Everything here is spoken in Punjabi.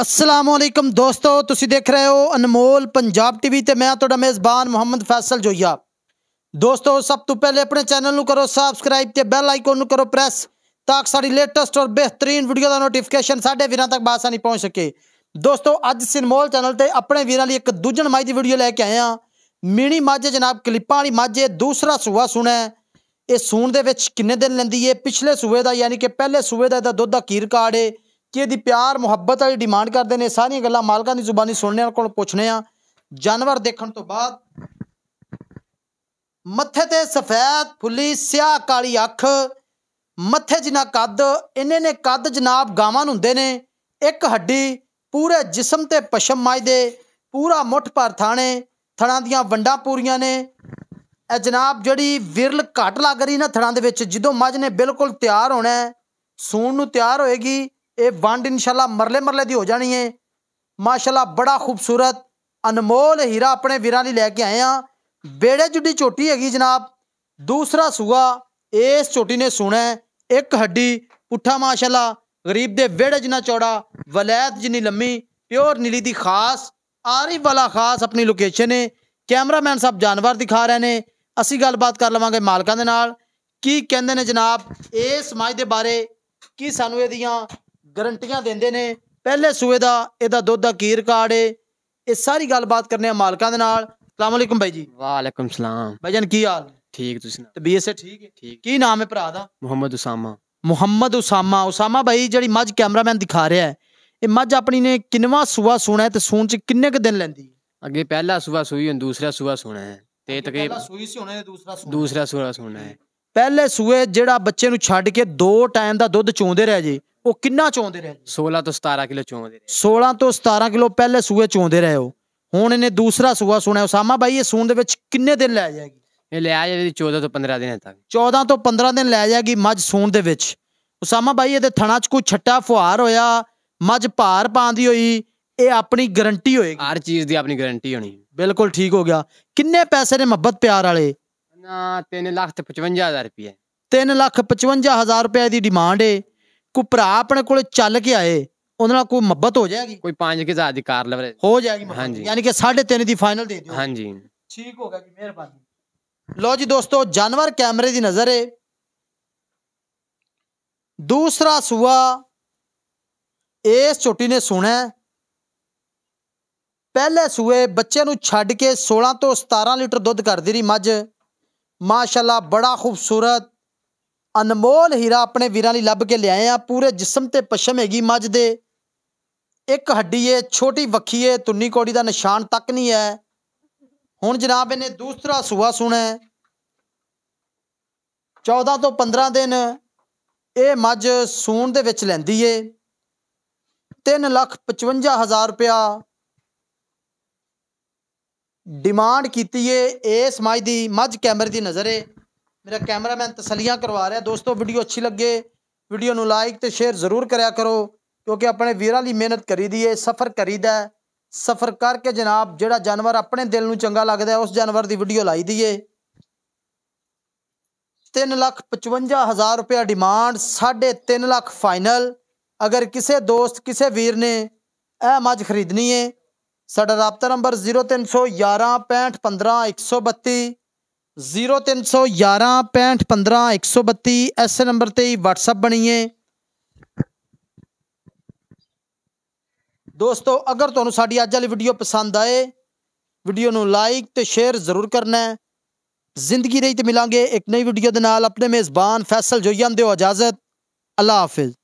ਅਸਲਾਮੁਅਲੈਕਮ ਦੋਸਤੋ ਤੁਸੀਂ ਦੇਖ ਰਹੇ ਹੋ ਅਨਮੋਲ ਪੰਜਾਬ ਟੀਵੀ ਤੇ ਮੈਂ ਤੁਹਾਡਾ ਮੇਜ਼ਬਾਨ ਮੁਹੰਮਦ ਫੈਸਲ ਜੋਈਆ ਦੋਸਤੋ ਸਭ ਤੋਂ ਪਹਿਲੇ ਆਪਣੇ ਚੈਨਲ ਨੂੰ ਕਰੋ ਸਬਸਕ੍ਰਾਈਬ ਤੇ ਬੈਲ ਆਈਕਨ ਨੂੰ ਕਰੋ ਪ੍ਰੈਸ ਤਾਂ ਕਿ ਸਾਡੀ ਲੇਟੈਸਟ ਔਰ ਬਿਹਤਰੀਨ ਵੀਡੀਓ ਦਾ ਨੋਟੀਫਿਕੇਸ਼ਨ ਸਾਡੇ ਵੀਰਾਂ ਤੱਕ ਬਾਸਾਨੀ ਪਹੁੰਚ ਸਕੇ ਦੋਸਤੋ ਅੱਜ ਸਿਨਮੋਲ ਚੈਨਲ ਤੇ ਆਪਣੇ ਵੀਰਾਂ ਲਈ ਇੱਕ ਦੂਜਣ ਮਾਈ ਦੀ ਵੀਡੀਓ ਲੈ ਕੇ ਆਏ ਆ ਮੀਣੀ ਮਾਝੇ ਜਨਾਬ ਕਲਿੱਪਾਂ ਵਾਲੀ ਮਾਝੇ ਦੂਸਰਾ ਸੂਆ ਸੁਣਾ ਇਹ ਸੂਣ ਦੇ ਵਿੱਚ ਕਿੰਨੇ ਦਿਨ ਲੈਂਦੀ ਏ ਪਿਛਲੇ ਸੂਏ ਦਾ ਯਾਨੀ ਕਿ ਪਹਿਲੇ ਸੂਏ ਦਾ ਇਹਦਾ ਦੁੱਧ ਦਾ ਕੀ ਰਿਕਾਰਡ ਏ ਕਿ ਇਹਦੀ ਪਿਆਰ ਮੁਹੱਬਤ ਵਾਲੀ ਡਿਮਾਂਡ ਕਰਦੇ ਨੇ ਸਾਰੀਆਂ ਗੱਲਾਂ ਮਾਲਕਾਂ ਦੀ ਜ਼ੁਬਾਨੀ ਸੁਣਨੇ ਕੋਲ ਪੁੱਛਨੇ ਆ ਜਾਨਵਰ ਦੇਖਣ ਤੋਂ ਬਾਅਦ ਮੱਥੇ ਤੇ ਸਫੈਦ ਫੁੱਲੀ ਸਿਆਹ ਕਾਲੀ ਅੱਖ ਮੱਥੇ ਜਿਨਾ ਕੱਦ ਇਹਨੇ ਨੇ ਕੱਦ ਜਨਾਬ ਗਾਵਾਂ ਹੁੰਦੇ ਨੇ ਇੱਕ ਹੱਡੀ ਪੂਰੇ ਜਿਸਮ ਤੇ ਪਸ਼ਮ ਮਾਜਦੇ ਪੂਰਾ ਮੁੱਠ ਭਰ ਥਾਣੇ ਥਣਾਂ ਦੀਆਂ ਵੰਡਾਂ ਪੂਰੀਆਂ ਨੇ ਇਹ ਜਨਾਬ ਜਿਹੜੀ ਵਿਰਲ ਘਟ ਲੱਗ ਰਹੀ ਨਾ ਥਣਾਂ ਦੇ ਵਿੱਚ ਜਦੋਂ ਮੱਝ ਨੇ ਬਿਲਕੁਲ ਤਿਆਰ ਹੋਣਾ ਸੂਣ ਨੂੰ ਤਿਆਰ ਹੋਏਗੀ ये वंड इनशाला मरले मरले की हो जानी है माशाला बड़ा खूबसूरत अनमोल हीरा अपने वीर लैके आए हैं बेड़े जुडी चोटी हैगी जनाब दूसरा सूआ इस चोटी ने सुना है एक हड्डी पुठा माशाला गरीब दे वेड़े जिन्ना चौड़ा वलैत जिनी लम्मी प्योर नीली दी खास आरिफ वाला खास अपनी लोकेशन है कैमरामैन साहब जानवर दिखा रहे हैं ਅਸੀਂ ਗੱਲਬਾਤ कर लवेंगे ਮਾਲਕਾਂ ਦੇ ਨਾਲ ਕੀ ਕਹਿੰਦੇ ਨੇ ਜਨਾਬ ਇਸ ਸਮਾਜ ਦੇ ਬਾਰੇ ਕੀ ਗਰੰਟੀਆਂ ਦਿੰਦੇ ਨੇ ਪਹਿਲੇ ਸੂਏ ਦਾ ਇਹਦਾ ਦੁੱਧ ਦਾ ਕੀ ਰਿਕਾਰਡ ਏ ਇਹ ਸਾਰੀ ਗੱਲਬਾਤ ਕਰਨੇ ਆ ਮਾਲਕਾਂ ਦੇ ਨਾਲ ਅਸਲਾਮ ਅਲੈਕਮ ਜੀ ਵਾਲੇਕਮ ਸਲਾਮ ਭਾਈਜਾਨ ਕੀ ਹਾਲ ਠੀਕ ਤੁਸੀਂ ਤਬੀਅਤ ਸੇ ਠੀਕ ਹੈ ਠੀਕ ਕੀ ਨਾਮ ਹੈ ਭਰਾ ਦਾ ਮੁਹੰਮਦ ਉਸਾਮਾ ਮੁਹੰਮਦ ਉਸਾਮਾ ਉਸਾਮਾ ਭਾਈ ਜਿਹੜੀ ਮੱਝ ਕੈਮਰਾਮੈਨ ਦਿਖਾ ਰਿਹਾ ਹੈ ਇਹ ਮੱਝ ਆਪਣੀ ਨੇ ਕਿੰਨਵਾ ਸੂਆ ਸੋਣਾ ਤੇ ਸੂਣ ਚ ਕਿੰਨੇ ਕ ਦਿਨ ਲੈਂਦੀ ਅੱਗੇ ਪਹਿਲਾ ਸੂਆ ਸੂਈ ਹੁਣ ਦੂਸਰਾ ਸੂਆ ਸੋਣਾ ਹੈ ਤੇ ਤਕਰੀਬ ਪਹਿਲਾ ਸੂਈ ਸੀ ਹੋਣੇ ਤੇ ਦੂਸਰਾ ਸੂਣਾ ਦੂਸਰਾ ਸੂਆ ਸੋਣਾ ਹੈ ਪਹਿਲੇ ਸੂਏ ਜਿਹੜਾ ਬੱਚੇ ਨੂੰ ਛੱਡ ਕੇ ਦੋ ਟਾਈਮ ਦਾ ਦੁੱਧ ਚੋਂਦੇ ਰਹਿ ਜੇ ਉਹ ਕਿੰਨਾ ਚੋਂਦੇ ਰਹੇ 16 ਤੋਂ 17 ਕਿਲੋ ਚੋਂਦੇ ਰਹੇ 16 ਤੋਂ 17 ਕਿਲੋ ਪਹਿਲੇ ਸੂਏ ਚੋਂਦੇ ਰਹੇ ਉਹ ਹੁਣ ਇਹਨੇ ਦੂਸਰਾ ਸੂਆ ਸੁਣਿਆ ਉਸਾਮਾ ਬਾਈ ਇਹ ਸੂਣ ਦੇ ਵਿੱਚ ਕਿੰਨੇ ਦਿਨ ਲੈ ਜਾਏਗੀ ਇਹ ਲੈ ਆ ਜਾਏਗੀ 14 ਤੋਂ 15 ਦਿਨ ਤੱਕ 14 ਤੋਂ 15 ਦਿਨ ਲੈ ਜਾਏਗੀ ਮੱਝ ਸੂਣ ਦੇ ਵਿੱਚ ਉਸਾਮਾ ਬਾਈ ਇਹਦੇ ਥਣਾ 'ਚ ਕੋਈ ਛੱਟਾ ਫੁਹਾਰ ਹੋਇਆ ਮੱਝ ਭਾਰ ਪਾਉਂਦੀ ਹੋਈ ਇਹ ਆਪਣੀ ਗਾਰੰਟੀ ਹੋਏਗੀ ਹਰ ਚੀਜ਼ ਦੀ ਆਪਣੀ ਗਾਰੰਟੀ ਹੋਣੀ ਬਿਲਕੁਲ ਠੀਕ ਹੋ ਗਿਆ ਕਿੰਨੇ ਪੈਸੇ ਨੇ ਮੁਹੱਬਤ ਪਿਆਰ ਵਾਲੇ ਨਾ 3 ਲੱਖ 55000 ਰੁਪਏ 3 ਲੱਖ 55000 ਰੁਪਏ ਦੀ ਡਿਮਾਂਡ ਏ ਕੋ ਭਰਾ ਆਪਣੇ ਕੋਲ ਚੱਲ ਕੇ ਆਏ ਉਹਨਾਂ ਨਾਲ ਕੋਈ ਮੁਹੱਬਤ ਹੋ ਜਾਏਗੀ ਕੋਈ ਕੇ ਜ਼ਿਆਦਾ ਦੀ ਕਾਰ ਲਵਰੇ ਹੋ ਜਾਏਗੀ ਹਾਂਜੀ ਯਾਨੀ ਕਿ 3.5 ਦੀ ਫਾਈਨਲ ਦੇ ਦਿਓ ਹਾਂਜੀ ਠੀਕ ਹੋ ਗਿਆ ਜੀ ਮਿਹਰਬਾਨੀ ਲੋ ਜੀ ਦੋਸਤੋ ਜਾਨਵਰ ਕੈਮਰੇ ਦੀ ਨਜ਼ਰ ਹੈ ਦੂਸਰਾ ਸੂਆ ਇਸ ਛੋਟੀ ਨੇ ਸੁਣਾ ਪਹਿਲੇ ਸੂਏ ਬੱਚੇ ਨੂੰ ਛੱਡ ਕੇ 16 ਤੋਂ 17 ਲੀਟਰ ਦੁੱਧ ਕਰਦੀ ਰਹੀ ਮੱਝ ਮਾਸ਼ਾਅੱਲਾ ਬੜਾ ਖੂਬਸੂਰਤ ਅਨਮੋਲ ਹੀਰਾ ਆਪਣੇ ਵੀਰਾਂ ਲਈ ਲੱਭ ਕੇ ਲਿਆਏ ਆ ਪੂਰੇ ਜਿਸਮ ਤੇ ਪਸ਼ਮ ਹੈਗੀ ਮੱਝ ਦੇ ਇੱਕ ਹੱਡੀ ਏ ਛੋਟੀ ਵੱਖੀ ਏ ਤੁੰਨੀ ਕੋੜੀ ਦਾ ਨਿਸ਼ਾਨ ਤੱਕ ਨਹੀਂ ਹੈ ਹੁਣ ਜਨਾਬ ਇਹਨੇ ਦੂਸਰਾ ਸੂਆ ਸੁਣਾ 14 ਤੋਂ 15 ਦਿਨ ਇਹ ਮੱਝ ਸੂਣ ਦੇ ਵਿੱਚ ਲੈਂਦੀ ਏ 355000 ਰੁਪਿਆ ਡਿਮਾਂਡ ਕੀਤੀ ਏ ਇਸ ਮੱਝ ਦੀ ਮੱਝ ਕੈਮਰੇ ਦੀ ਨਜ਼ਰ ਏ ਮੇਰਾ ਕੈਮਰਾਮੈਨ ਤਸਲੀਆਂ ਕਰਵਾ ਰਿਹਾ ਦੋਸਤੋ ਵੀਡੀਓ ਅੱਛੀ ਲੱਗੇ ਵੀਡੀਓ ਨੂੰ ਲਾਈਕ ਤੇ ਸ਼ੇਅਰ ਜ਼ਰੂਰ ਕਰਿਆ ਕਰੋ ਕਿਉਂਕਿ ਆਪਣੇ ਵੀਰਾਂ ਲਈ ਮਿਹਨਤ ਕਰੀ ਦੀ ਏ ਸਫ਼ਰ ਕਰੀਦਾ ਸਫ਼ਰ ਕਰਕੇ ਜਨਾਬ ਜਿਹੜਾ ਜਾਨਵਰ ਆਪਣੇ ਦਿਲ ਨੂੰ ਚੰਗਾ ਲੱਗਦਾ ਉਸ ਜਾਨਵਰ ਦੀ ਵੀਡੀਓ ਲਾਈ ਦੀ ਏ 3 ਡਿਮਾਂਡ 3.5 ਲੱਖ ਫਾਈਨਲ ਅਗਰ ਕਿਸੇ ਦੋਸਤ ਕਿਸੇ ਵੀਰ ਨੇ ਇਹ ਮੱਝ ਖਰੀਦਣੀ ਏ ਸਾਡਾ ਰਾਬਤਾ ਨੰਬਰ 0311 132 ਜ਼ੀਰੋ 311 65 15 132 ਐਸੇ ਨੰਬਰ ਤੇ ਹੀ WhatsApp ਬਣੀਏ ਦੋਸਤੋ ਅਗਰ ਤੁਹਾਨੂੰ ਸਾਡੀ ਅੱਜ ਵਾਲੀ ਵੀਡੀਓ ਪਸੰਦ ਆਏ ਵੀਡੀਓ ਨੂੰ ਲਾਈਕ ਤੇ ਸ਼ੇਅਰ ਜ਼ਰੂਰ ਕਰਨਾ ਹੈ ਜ਼ਿੰਦਗੀ ਰਹੀ ਤੇ ਮਿਲਾਂਗੇ ਇੱਕ ਨਈ ਵੀਡੀਓ ਦੇ ਨਾਲ ਆਪਣੇ ਮੇਜ਼ਬਾਨ ਫੈਸਲ ਜੋਈਆਂ ਦਿਓ ਇਜਾਜ਼ਤ ਅੱਲਾ ਹਾਫਿਜ਼